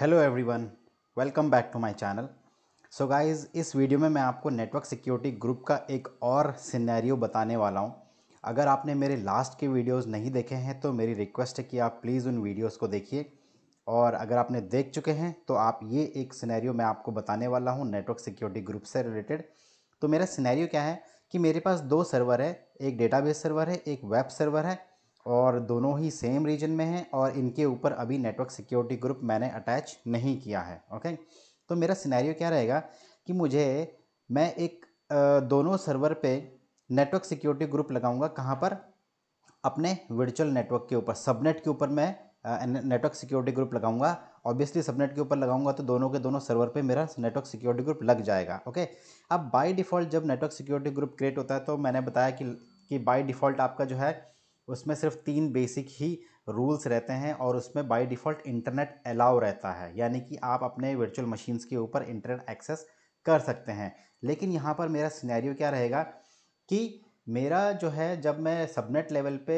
Hello everyone welcome back to my channel so guys इस video में मैं आपको नेटवर्क सिक्योरिटी ग्रुप का एक और सिनेरियो बताने वाला हूँ अगर आपने मेरे लास्ट के वीडियोस नहीं देखे हैं तो मेरी रिक्वेस्ट है कि आप प्लीज़ उन वीडियोस को देखिए और अगर आपने देख चुके हैं तो आप ये एक सिनेरियो मैं आपको बताने वाला हूँ नेटवर्क सिक्योरिटी ग्रुप से रिलेटेड तो मेरा सिनेरियो क्या है कि मेरे पास दो सर्वर है एक डेटाबेस सर्वर है एक वेब सर्वर है और दोनों ही सेम रीजन में हैं और इनके ऊपर अभी नेटवर्क सिक्योरिटी ग्रुप मैंने अटैच नहीं किया है ओके तो मेरा सिनेरियो क्या रहेगा कि मुझे मैं एक दोनों सर्वर पे नेटवर्क सिक्योरिटी ग्रुप लगाऊंगा कहाँ पर अपने वर्चुअल नेटवर्क के ऊपर सबनेट के ऊपर मैं नेटवर्क सिक्योरिटी ग्रुप लगाऊंगा ऑब्वियसली सबनेट के ऊपर लगाऊंगा तो दोनों के दोनों सर्वर पे मेरा नेटवर्क सिक्योरिटी ग्रुप लग जाएगा ओके अब बाय डिफ़ॉल्ट जब नेटवर्क सिक्योरिटी ग्रुप क्रिएट होता है तो मैंने बताया कि कि बाय डिफ़ॉल्ट आपका जो है उसमें सिर्फ तीन बेसिक ही रूल्स रहते हैं और उसमें बाय डिफ़ॉल्ट इंटरनेट अलाउ रहता है यानी कि आप अपने वर्चुअल मशीन्स के ऊपर इंटरनेट एक्सेस कर सकते हैं लेकिन यहाँ पर मेरा सिनेरियो क्या रहेगा कि मेरा जो है जब मैं सबनेट लेवल पे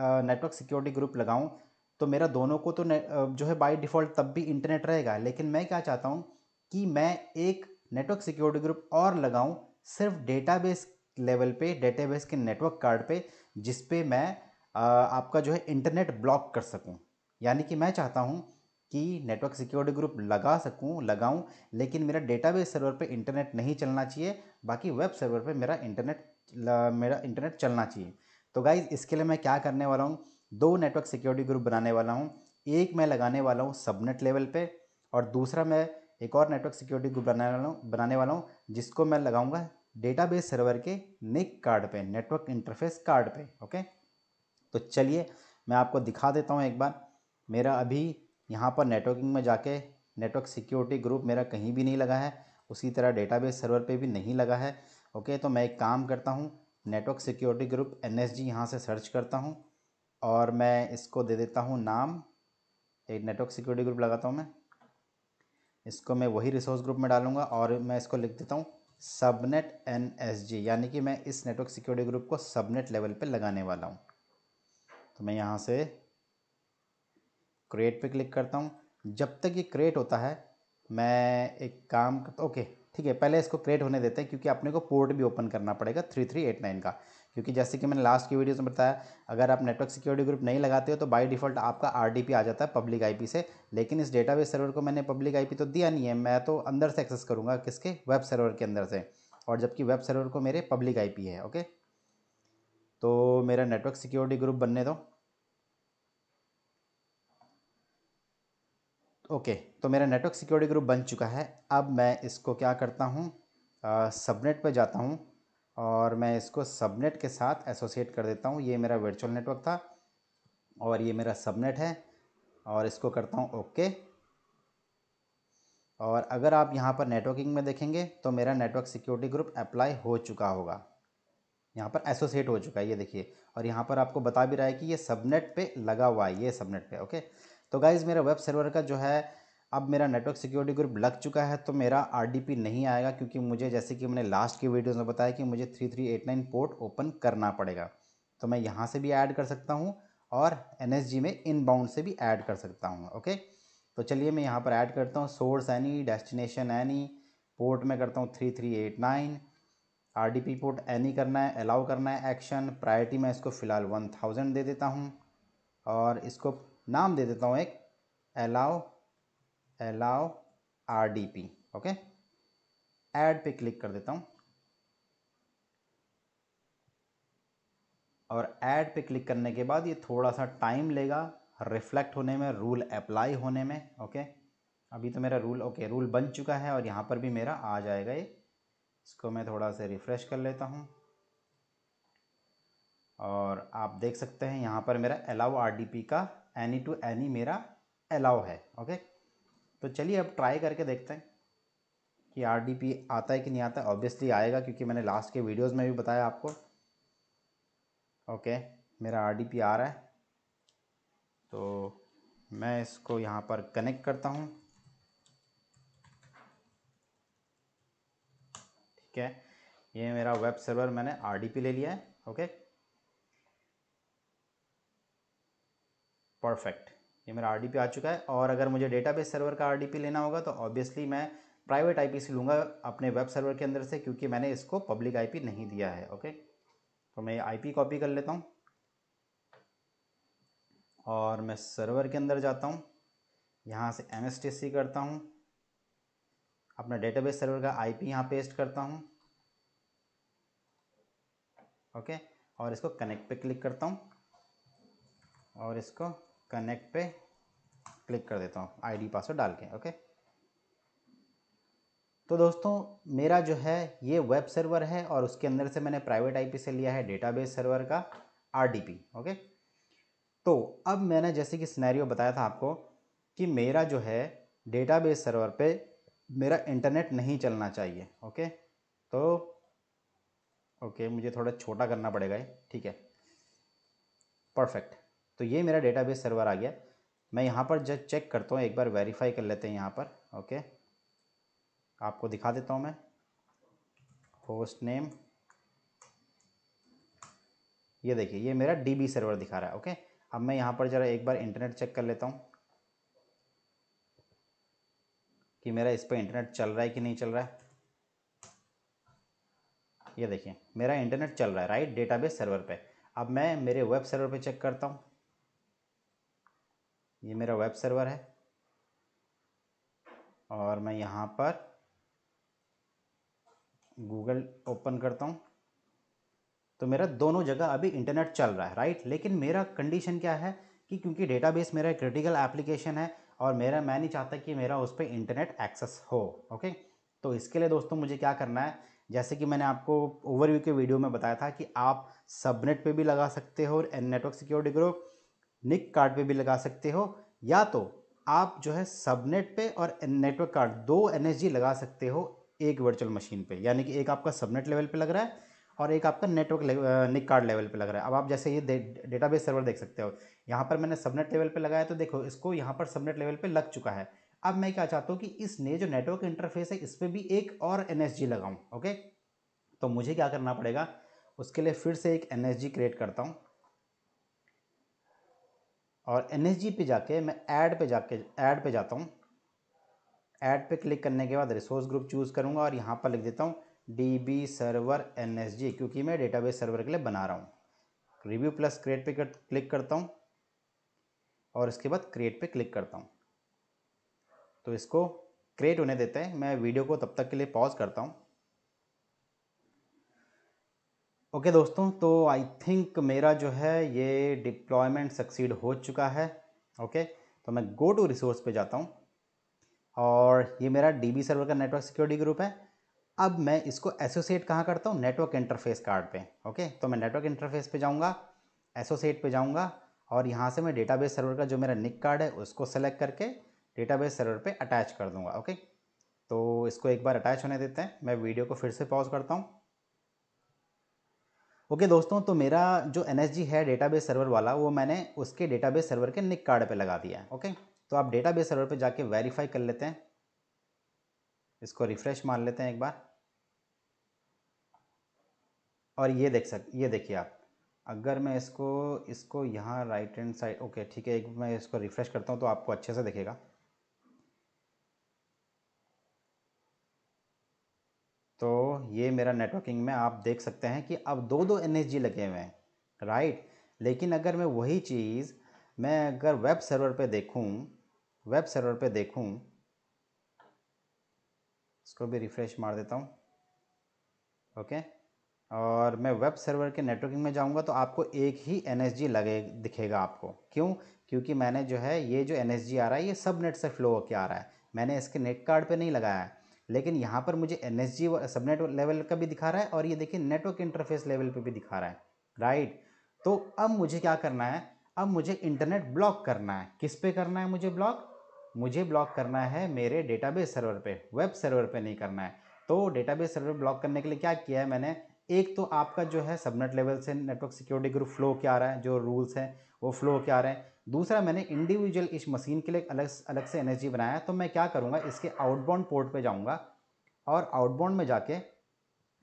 नेटवर्क सिक्योरिटी ग्रुप लगाऊं तो मेरा दोनों को तो जो है बाय डिफ़ॉल्ट तब भी इंटरनेट रहेगा लेकिन मैं क्या चाहता हूँ कि मैं एक नेटवर्क सिक्योरिटी ग्रुप और लगाऊं सिर्फ डेटाबेस लेवल पे डेटाबेस के नेटवर्क कार्ड पे जिस पे मैं आपका जो है इंटरनेट ब्लॉक कर सकूँ यानी कि मैं चाहता हूँ कि नेटवर्क सिक्योरिटी ग्रुप लगा सकूं लगाऊं लेकिन मेरा डेटाबेस सर्वर पे इंटरनेट नहीं चलना चाहिए बाकी वेब सर्वर पे मेरा इंटरनेट मेरा इंटरनेट चलना चाहिए तो गाइज इसके लिए मैं क्या करने वाला हूँ दो नेटवर्क सिक्योरिटी ग्रुप बनाने वाला हूँ एक मैं लगाने वाला हूँ सबनेट लेवल पर और दूसरा मैं एक और नेटवर्क सिक्योरिटी ग्रुप बनाने वाला हूँ बनाने वाला हूँ जिसको मैं लगाऊंगा डेटाबेस सर्वर के निक कार्ड पे नेटवर्क इंटरफेस कार्ड पे ओके तो चलिए मैं आपको दिखा देता हूँ एक बार मेरा अभी यहाँ पर नेटवर्किंग में जाके नेटवर्क सिक्योरिटी ग्रुप मेरा कहीं भी नहीं लगा है उसी तरह डेटाबेस सर्वर पे भी नहीं लगा है ओके तो मैं एक काम करता हूँ network security group N S G यहाँ से सर्च करता हूँ और मैं इसको दे देता हूँ नाम एक नेटवर्क सिक्योरिटी ग्रुप लगाता हूँ मैं इसको मैं वही रिसोर्स ग्रुप में डालूँगा और मैं इसको लिख देता हूँ सबनेट एन एस जी यानी कि मैं इस नेटवर्क सिक्योरिटी ग्रुप को सबनेट लेवल पर लगाने वाला हूँ तो मैं यहाँ से क्रिएट पे क्लिक करता हूँ जब तक ये क्रिएट होता है मैं एक काम करता ओके ठीक है पहले इसको क्रिएट होने देते हैं क्योंकि अपने को पोर्ट भी ओपन करना पड़ेगा थ्री थ्री एट नाइन का क्योंकि जैसे कि मैंने लास्ट की वीडियोस में बताया अगर आप नेटवर्क सिक्योरिटी ग्रुप नहीं लगाते हो तो बाय डिफ़ॉल्ट आपका पी आ जाता है पब्लिक पी से लेकिन इस डेटाबेस सर्वर को मैंने पब्लिक पी तो दिया नहीं है मैं तो अंदर से एक्सेस करूँगा किसके वेब सर्वर के अंदर से और जबकि वेब सर्वर को मेरे पब्लिक पी है ओके तो मेरा नेटवर्क सिक्योरिटी ग्रुप बनने दो ओके तो मेरा नेटवर्क सिक्योरिटी ग्रुप बन चुका है अब मैं इसको क्या करता हूँ सबनेट पर जाता हूँ और मैं इसको सबनेट के साथ एसोसिएट कर देता हूँ ये मेरा वर्चुअल नेटवर्क था और ये मेरा सबनेट है और इसको करता हूँ ओके और अगर आप यहाँ पर नेटवर्किंग में देखेंगे तो मेरा नेटवर्क सिक्योरिटी ग्रुप अप्लाई हो चुका होगा यहाँ पर एसोसिएट हो चुका है ये देखिए और यहाँ पर आपको बता भी रहा है कि ये सबनेट पे लगा हुआ है ये सबनेट पे ओके तो गाइज़ मेरा वेब सर्वर का जो है अब मेरा नेटवर्क सिक्योरिटी ग्रुप लग चुका है तो मेरा आर नहीं आएगा क्योंकि मुझे जैसे कि मैंने लास्ट की वीडियोज़ में बताया कि मुझे three three eight nine port open करना पड़ेगा तो मैं यहाँ से भी ऐड कर सकता हूँ और एन में इन से भी ऐड कर सकता हूँ ओके तो चलिए मैं यहाँ पर ऐड करता हूँ source any destination any port में करता हूँ three three eight nine R D P port any करना है अलाउ करना है एक्शन प्रायोरिटी मैं इसको फ़िलहाल वन थाउजेंड दे देता हूँ और इसको नाम दे देता हूँ एक allow allow R D P okay add पे क्लिक कर देता हूँ और ऐड पे क्लिक करने के बाद ये थोड़ा सा टाइम लेगा रिफ्लेक्ट होने में रूल अप्लाई होने में ओके अभी तो मेरा रूल ओके रूल बन चुका है और यहाँ पर भी मेरा आ जाएगा ये इसको मैं थोड़ा सा रिफ़्रेश कर लेता हूँ और आप देख सकते हैं यहाँ पर मेरा अलाउ आरडीपी का एनी टू एनी मेरा अलाउ है ओके तो चलिए अब ट्राई करके देखते हैं कि आरडीपी आता है कि नहीं आता ऑब्वियसली आएगा क्योंकि मैंने लास्ट के वीडियोस में भी बताया आपको ओके मेरा आरडीपी आ रहा है तो मैं इसको यहाँ पर कनेक्ट करता हूँ ठीक है ये मेरा वेब सर्वर मैंने आर ले लिया है ओके परफेक्ट ये मेरा आर आ चुका है और अगर मुझे डेटाबेस सर्वर का आर लेना होगा तो ऑब्वियसली मैं प्राइवेट आईपी से लूँगा अपने वेब सर्वर के अंदर से क्योंकि मैंने इसको पब्लिक आईपी नहीं दिया है ओके तो मैं आईपी कॉपी कर लेता हूँ और मैं सर्वर के अंदर जाता हूँ यहाँ से एम करता हूँ अपना डेटाबेस सर्वर का आईपी यहाँ पेस्ट करता हूँ ओके और इसको कनेक्ट पे क्लिक करता हूँ और इसको कनेक्ट पे क्लिक कर देता हूँ आईडी पासवर्ड डाल के ओके तो दोस्तों मेरा जो है ये वेब सर्वर है और उसके अंदर से मैंने प्राइवेट आईपी से लिया है डेटाबेस सर्वर का आरडीपी ओके तो अब मैंने जैसे कि स्नैरियो बताया था आपको कि मेरा जो है डेटाबेस सर्वर पे मेरा इंटरनेट नहीं चलना चाहिए ओके तो ओके मुझे थोड़ा छोटा करना पड़ेगा ये ठीक है परफेक्ट तो ये मेरा डेटाबेस सर्वर आ गया मैं यहाँ पर जब चेक करता हूँ एक बार वेरीफाई कर लेते हैं यहाँ पर ओके आपको दिखा देता हूँ मैं होस्ट नेम ये देखिए ये मेरा डीबी सर्वर दिखा रहा है ओके अब मैं यहाँ पर ज़रा एक बार इंटरनेट चेक कर लेता हूँ कि मेरा इस पर इंटरनेट चल रहा है कि नहीं चल रहा है ये देखिए मेरा इंटरनेट चल रहा है राइट डेटाबेस सर्वर पे अब मैं मेरे वेब सर्वर पे चेक करता हूँ ये मेरा वेब सर्वर है और मैं यहाँ पर गूगल ओपन करता हूँ तो मेरा दोनों जगह अभी इंटरनेट चल रहा है राइट लेकिन मेरा कंडीशन क्या है कि क्योंकि डेटाबेस मेरा क्रिटिकल एप्लीकेशन है और मेरा मैं नहीं चाहता कि मेरा उस पर इंटरनेट एक्सेस हो ओके तो इसके लिए दोस्तों मुझे क्या करना है जैसे कि मैंने आपको ओवरव्यू के वीडियो में बताया था कि आप सबनेट पे भी लगा सकते हो और network security group NIC card पे भी लगा सकते हो या तो आप जो है सबनेट पे और नेटवर्क कार्ड दो एन लगा सकते हो एक वर्चुअल मशीन पे यानी कि एक आपका सबनेट लेवल पे लग रहा है और एक आपका नेटवर्क निक कार्ड लेवल पे लग रहा है अब आप जैसे ये डेटाबेस सर्वर देख सकते हो यहाँ पर मैंने सबनेट लेवल पे लगाया तो देखो इसको यहाँ पर सबनेट लेवल पे लग चुका है अब मैं क्या चाहता हूँ कि नए जो नेटवर्क इंटरफेस है इस पर भी एक और एन एस ओके तो मुझे क्या करना पड़ेगा उसके लिए फिर से एक एन एस जी क्रिएट करता हूँ और एन एस जी पे जाके मैं ऐड पे जाके ऐड पे जाता हूँ ऐड पे क्लिक करने के बाद रिसोर्स ग्रुप चूज़ करूँगा और यहाँ पर लिख देता हूँ D B server N S G क्योंकि मैं डेटाबेस सर्वर के लिए बना रहा हूँ रिव्यू प्लस क्रिएट पे कर, क्लिक करता हूँ और इसके बाद क्रिएट पे क्लिक करता हूँ तो इसको क्रिएट होने देते हैं मैं वीडियो को तब तक के लिए पॉज करता हूँ ओके okay, दोस्तों तो आई थिंक मेरा जो है ये डिप्लॉयमेंट सक्सीड हो चुका है ओके okay? तो मैं गो टू रिसोर्स पे जाता हूँ और ये मेरा डी बी सर्वर का नेटवर्क सिक्योरिटी ग्रुप है अब मैं इसको एसोसिएट कहाँ करता हूँ नेटवर्क इंटरफेस कार्ड पे ओके तो मैं नेटवर्क इंटरफेस पे जाऊँगा एसोसिएट पे जाऊँगा और यहाँ से मैं डेटाबेस सर्वर का जो मेरा निक कार्ड है उसको सेलेक्ट करके डेटाबेस सर्वर पे अटैच कर दूँगा ओके तो इसको एक बार अटैच होने देते हैं मैं वीडियो को फिर से पॉज करता हूँ ओके दोस्तों तो मेरा जो एन है डेटा सर्वर वाला वो मैंने उसके डेटा सर्वर के निक कार्ड पर लगा दिया है ओके तो आप डेटा सर्वर पर जाके वेरीफाई कर लेते हैं इसको रिफ्रेश मार लेते हैं एक बार और ये देख सक ये देखिए आप अगर मैं इसको इसको यहाँ राइट हैंड साइड ओके ठीक है एक मैं इसको रिफ़्रेश करता हूँ तो आपको अच्छे से दिखेगा तो ये मेरा नेटवर्किंग में आप देख सकते हैं कि अब दो दो एन लगे हुए हैं राइट लेकिन अगर मैं वही चीज़ मैं अगर वेब सर्वर पे देखूँ वेब सर्वर पे देखूँ इसको भी रिफ़्रेश मार देता हूँ ओके और मैं वेब सर्वर के नेटवर्किंग में जाऊंगा तो आपको एक ही एन लगे दिखेगा आपको क्यों क्योंकि मैंने जो है ये जो एन आ रहा है ये सब नेट से फ्लो होकर आ रहा है मैंने इसके नेट कार्ड पे नहीं लगाया है लेकिन यहाँ पर मुझे N S G subnet level का भी दिखा रहा है और ये देखिए नेटवर्क इंटरफेस लेवल पर भी दिखा रहा है राइट तो अब मुझे क्या करना है अब मुझे इंटरनेट ब्लॉक करना है किस पे करना है मुझे ब्लॉक मुझे ब्लॉक करना है मेरे डेटाबेस सर्वर पे वेब सर्वर पे नहीं करना है तो डेटाबेस सर्वर ब्लॉक करने के लिए क्या किया है मैंने एक तो आपका जो है सबनेट लेवल से नेटवर्क सिक्योरिटी ग्रुप फ्लो क्या आ रहा है जो रूल्स हैं वो फ्लो क्या आ रहे हैं दूसरा मैंने इंडिविजुअल इस मशीन के लिए अलग अलग से एनर्जी बनाया तो मैं क्या करूँगा इसके आउटबाउंड पोर्ट पर जाऊँगा और आउटबाउंड में जाके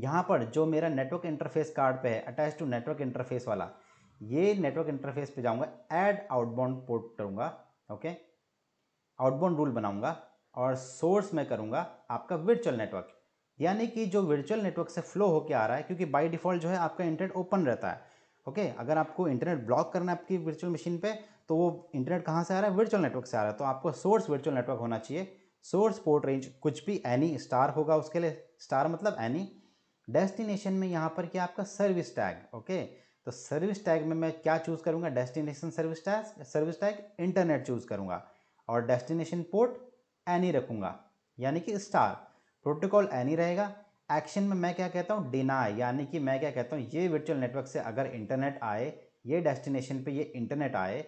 यहाँ पर जो मेरा नेटवर्क इंटरफेस कार्ड पे है अटैच टू नेटवर्क इंटरफेस वाला ये नेटवर्क इंटरफेस पे जाऊँगा ऐड आउटबाउंड पोर्ट करूँगा ओके आउटबाउंड रूल बनाऊँगा और सोर्स में करूँगा आपका वर्चुअल नेटवर्क यानी कि जो वर्चुअल नेटवर्क से फ्लो होकर आ रहा है क्योंकि बाई डिफ़ॉल्ट जो है आपका इंटरनेट ओपन रहता है ओके okay? अगर आपको इंटरनेट ब्लॉक करना है आपकी वर्चुअल मशीन पे तो वो इंटरनेट कहाँ से आ रहा है वर्चुअल नेटवर्क से आ रहा है तो आपको सोर्स वर्चुअल नेटवर्क होना चाहिए सोर्स पोर्ट रेंज कुछ भी एनी स्टार होगा उसके लिए स्टार मतलब एनी डेस्टिनेशन में यहाँ पर क्या आपका सर्विस टैग ओके तो सर्विस टैग में मैं क्या चूज़ करूँगा destination service tag service tag internet choose करूँगा और डेस्टिनेशन पोर्ट एनी रखूँगा यानी कि स्टार प्रोटोकॉल एनी रहेगा एक्शन में मैं क्या कहता हूँ डिनाई यानी कि मैं क्या कहता हूँ ये वर्चुअल नेटवर्क से अगर इंटरनेट आए ये डेस्टिनेशन पे ये इंटरनेट आए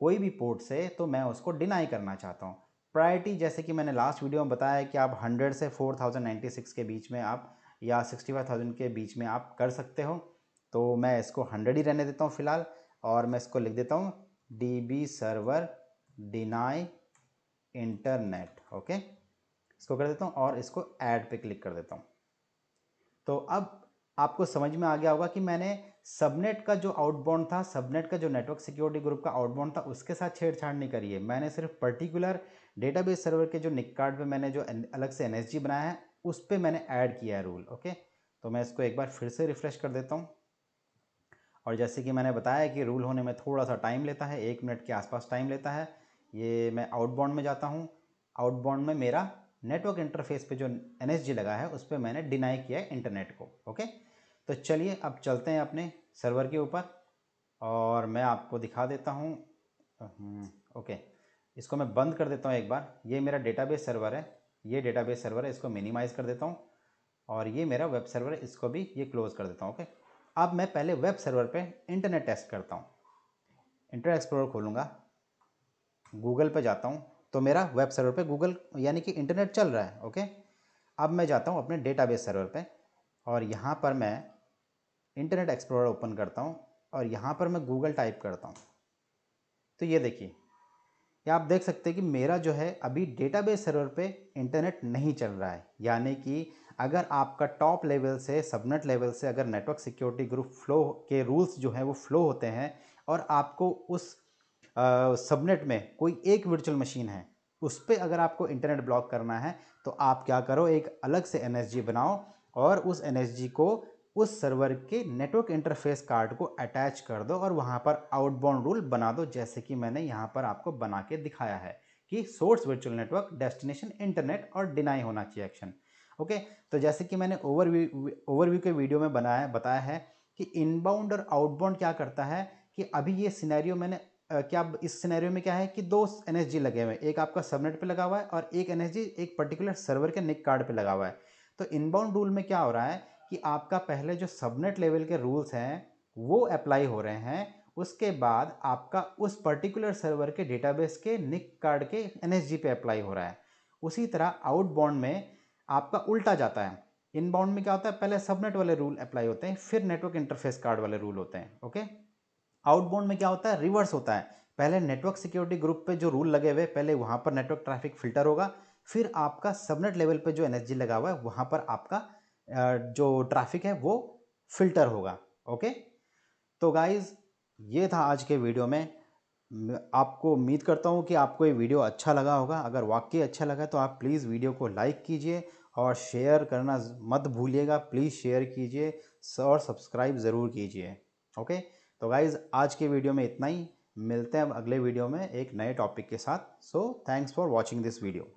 कोई भी पोर्ट से तो मैं उसको डिनाई करना चाहता हूँ प्रायरिटी जैसे कि मैंने लास्ट वीडियो में बताया कि आप 100 से 4096 के बीच में आप या 65000 के बीच में आप कर सकते हो तो मैं इसको 100 ही रहने देता हूँ फ़िलहाल और मैं इसको लिख देता हूँ D B server deny internet okay इसको कर देता हूँ और इसको ऐड पे क्लिक कर देता हूँ तो अब आपको समझ में आ गया होगा कि मैंने सबनेट का जो आउटबाउंड था सबनेट का जो नेटवर्क सिक्योरिटी ग्रुप का आउटबाउंड था उसके साथ छेड़छाड़ नहीं करी है मैंने सिर्फ पर्टिकुलर डेटाबेस सर्वर के जो निक कार्ड पर मैंने जो अलग से एन बनाया है उस पर मैंने ऐड किया है रूल ओके तो मैं इसको एक बार फिर से रिफ़्रेश कर देता हूँ और जैसे कि मैंने बताया कि रूल होने में थोड़ा सा टाइम लेता है एक मिनट के आसपास टाइम लेता है ये मैं आउटबाउंड में जाता हूँ आउटबाउंड में मेरा नेटवर्क इंटरफेस पे जो एन लगा है उस पर मैंने डिनाई किया है इंटरनेट को ओके तो चलिए अब चलते हैं अपने सर्वर के ऊपर और मैं आपको दिखा देता हूँ ओके हम्म, इसको मैं बंद कर देता हूँ एक बार ये मेरा डेटाबेस सर्वर है ये डेटाबेस सर्वर है इसको मिनिमाइज़ कर देता हूँ और ये मेरा वेब सर्वर है इसको भी ये क्लोज़ कर देता हूँ ओके अब मैं पहले वेब सर्वर पे इंटरनेट टेस्ट करता हूँ इंटरनेट एक्सप्लोर खोलूँगा गूगल पे जाता हूँ तो मेरा वेब सर्वर पे गूगल यानी कि इंटरनेट चल रहा है ओके अब मैं जाता हूँ अपने डेटाबेस सर्वर पे और यहाँ पर मैं इंटरनेट एक्सप्लोरर ओपन करता हूँ और यहाँ पर मैं गूगल टाइप करता हूँ तो ये देखिए ये आप देख सकते हैं कि मेरा जो है अभी डेटाबेस सर्वर पे इंटरनेट नहीं चल रहा है यानी कि अगर आपका टॉप लेवल से सबनेट लेवल से अगर नेटवर्क सिक्योरिटी ग्रुप फ्लो के रूल्स जो हैं वो फ्लो होते हैं और आपको उस सबनेट में कोई एक वर्चुअल मशीन है उस पर अगर आपको इंटरनेट ब्लॉक करना है तो आप क्या करो एक अलग से एन बनाओ और उस एन को उस सर्वर के नेटवर्क इंटरफेस कार्ड को अटैच कर दो और वहाँ पर आउटबाउंड रूल बना दो जैसे कि मैंने यहाँ पर आपको बना के दिखाया है कि source virtual network destination internet और डिनाई होना चाहिए एक्शन ओके तो जैसे कि मैंने ओवरव्यू ओवरव्यू के वीडियो में बनाया बताया है कि इनबाउंड और आउटबाउंड क्या करता है कि अभी ये सिनेरियो मैंने क्या इस सिनेरियो में क्या है कि दो एन लगे हुए हैं एक आपका सबनेट पे लगा हुआ है और एक एन एक पर्टिकुलर सर्वर के निक कार्ड पे लगा हुआ है तो इनबाउंड रूल में क्या हो रहा है कि आपका पहले जो सबनेट लेवल के रूल्स हैं वो अप्लाई हो रहे हैं उसके बाद आपका उस पर्टिकुलर सर्वर के डेटाबेस के निक कार्ड के एन पे अप्लाई हो रहा है उसी तरह आउटबाउंड में आपका उल्टा जाता है इनबाउंड में क्या होता है पहले सबनेट वाले रूल अप्लाई होते हैं फिर नेटवर्क इंटरफेस कार्ड वाले रूल होते हैं ओके आउटबाउंड में क्या होता है रिवर्स होता है पहले नेटवर्क सिक्योरिटी ग्रुप पे जो रूल लगे हुए पहले वहाँ पर नेटवर्क ट्रैफिक फिल्टर होगा फिर आपका सबनेट लेवल पे जो एनर्जी लगा हुआ है वहाँ पर आपका जो ट्रैफिक है वो फिल्टर होगा ओके तो गाइज ये था आज के वीडियो में आपको उम्मीद करता हूँ कि आपको ये वीडियो अच्छा लगा होगा अगर वाकई अच्छा लगा तो आप प्लीज़ वीडियो को लाइक कीजिए और शेयर करना मत भूलिएगा प्लीज़ शेयर कीजिए और सब्सक्राइब ज़रूर कीजिए ओके तो गाइज़ आज के वीडियो में इतना ही मिलते हैं अगले वीडियो में एक नए टॉपिक के साथ so thanks for watching this video